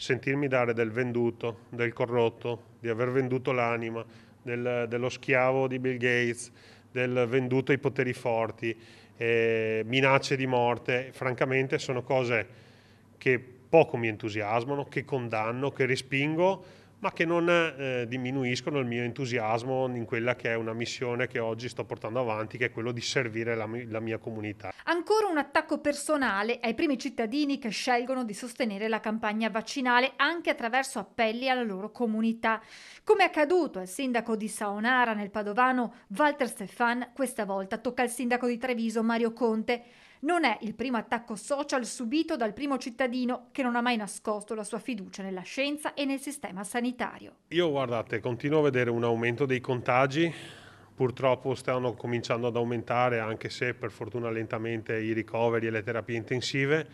sentirmi dare del venduto, del corrotto, di aver venduto l'anima, del, dello schiavo di Bill Gates, del venduto ai poteri forti, eh, minacce di morte, francamente sono cose che poco mi entusiasmano, che condanno, che respingo, ma che non eh, diminuiscono il mio entusiasmo in quella che è una missione che oggi sto portando avanti, che è quello di servire la, la mia comunità. Ancora un attacco personale ai primi cittadini che scelgono di sostenere la campagna vaccinale anche attraverso appelli alla loro comunità, come è accaduto al sindaco di Saonara nel Padovano Walter Stefan, questa volta tocca al sindaco di Treviso Mario Conte non è il primo attacco social subito dal primo cittadino che non ha mai nascosto la sua fiducia nella scienza e nel sistema sanitario. Io guardate, continuo a vedere un aumento dei contagi, purtroppo stanno cominciando ad aumentare, anche se per fortuna lentamente, i ricoveri e le terapie intensive.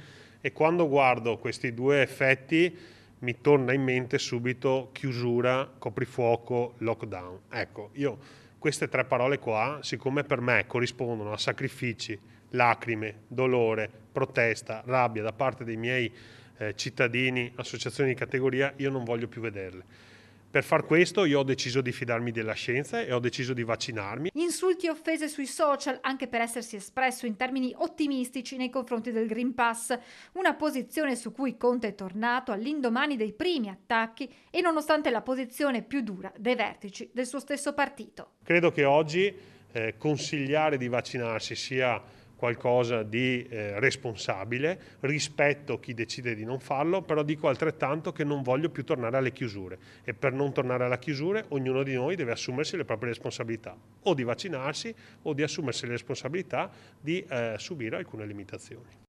E quando guardo questi due effetti mi torna in mente subito chiusura, coprifuoco, lockdown. Ecco, io queste tre parole qua, siccome per me corrispondono a sacrifici, lacrime, dolore, protesta, rabbia da parte dei miei eh, cittadini, associazioni di categoria, io non voglio più vederle. Per far questo io ho deciso di fidarmi della scienza e ho deciso di vaccinarmi. Insulti e offese sui social anche per essersi espresso in termini ottimistici nei confronti del Green Pass, una posizione su cui Conte è tornato all'indomani dei primi attacchi e nonostante la posizione più dura dei vertici del suo stesso partito. Credo che oggi eh, consigliare di vaccinarsi sia qualcosa di eh, responsabile, rispetto chi decide di non farlo, però dico altrettanto che non voglio più tornare alle chiusure e per non tornare alla chiusura ognuno di noi deve assumersi le proprie responsabilità, o di vaccinarsi o di assumersi le responsabilità di eh, subire alcune limitazioni.